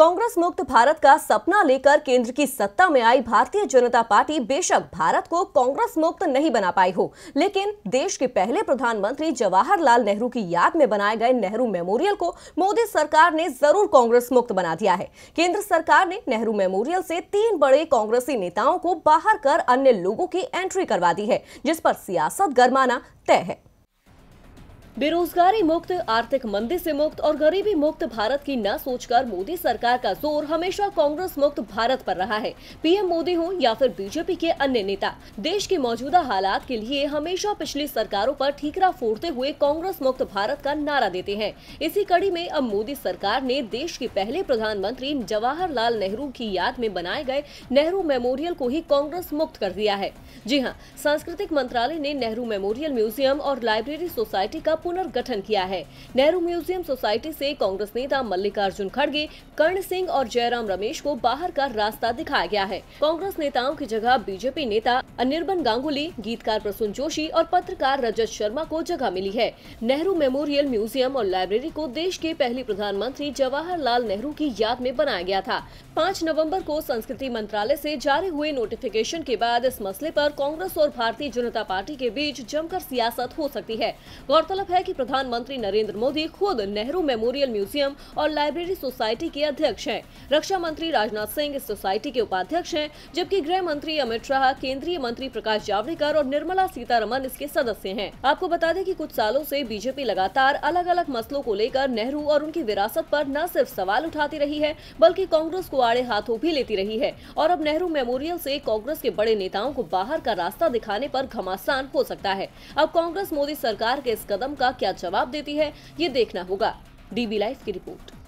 कांग्रेस मुक्त भारत का सपना लेकर केंद्र की सत्ता में आई भारतीय जनता पार्टी बेशक भारत को कांग्रेस मुक्त नहीं बना पाई हो लेकिन देश के पहले प्रधानमंत्री जवाहरलाल नेहरू की याद में बनाए गए नेहरू मेमोरियल को मोदी सरकार ने जरूर कांग्रेस मुक्त बना दिया है केंद्र सरकार ने नेहरू मेमोरियल से तीन बड़े कांग्रेसी नेताओं को बाहर कर अन्य लोगों की एंट्री करवा दी है जिस पर सियासत गरमाना तय है बेरोजगारी मुक्त आर्थिक मंदी से मुक्त और गरीबी मुक्त भारत की न सोचकर मोदी सरकार का जोर हमेशा कांग्रेस मुक्त भारत पर रहा है पीएम मोदी हो या फिर बीजेपी के अन्य नेता देश के मौजूदा हालात के लिए हमेशा पिछली सरकारों पर ठीकरा फोड़ते हुए कांग्रेस मुक्त भारत का नारा देते हैं इसी कड़ी में अब मोदी सरकार ने देश के पहले प्रधानमंत्री जवाहरलाल नेहरू की याद में बनाए गए नेहरू मेमोरियल को ही कांग्रेस मुक्त कर दिया है जी हाँ सांस्कृतिक मंत्रालय ने नेहरू मेमोरियल म्यूजियम और लाइब्रेरी सोसाइटी का पुनर्गठन किया है नेहरू म्यूजियम सोसाइटी से कांग्रेस नेता मल्लिकार्जुन खड़गे कर्ण सिंह और जयराम रमेश को बाहर का रास्ता दिखाया गया है कांग्रेस नेताओं की जगह बीजेपी नेता अनिर्बन गांगुली गीतकार प्रसून जोशी और पत्रकार रजत शर्मा को जगह मिली है नेहरू मेमोरियल म्यूजियम और लाइब्रेरी को देश के पहले प्रधानमंत्री जवाहरलाल नेहरू की याद में बनाया गया था पाँच नवम्बर को संस्कृति मंत्रालय ऐसी जारी हुए नोटिफिकेशन के बाद इस मसले आरोप कांग्रेस और भारतीय जनता पार्टी के बीच जमकर सियासत हो सकती है गौरतलब है कि प्रधानमंत्री नरेंद्र मोदी खुद नेहरू मेमोरियल म्यूजियम और लाइब्रेरी सोसाइटी के अध्यक्ष हैं रक्षा मंत्री राजनाथ सिंह इस सोसाइटी के उपाध्यक्ष हैं जबकि गृह मंत्री अमित शाह केंद्रीय मंत्री प्रकाश जावड़ेकर और निर्मला सीतारमन इसके सदस्य है आपको बता दें की कुछ सालों ऐसी बीजेपी लगातार अलग अलग मसलों को लेकर नेहरू और उनकी विरासत आरोप न सिर्फ सवाल उठाती रही है बल्कि कांग्रेस को आड़े हाथों भी लेती रही है और अब नेहरू मेमोरियल ऐसी कांग्रेस के बड़े नेताओं को बाहर का रास्ता दिखाने पर घमासान हो सकता है अब कांग्रेस मोदी सरकार के इस कदम का क्या जवाब देती है ये देखना होगा डीबी लाइव की रिपोर्ट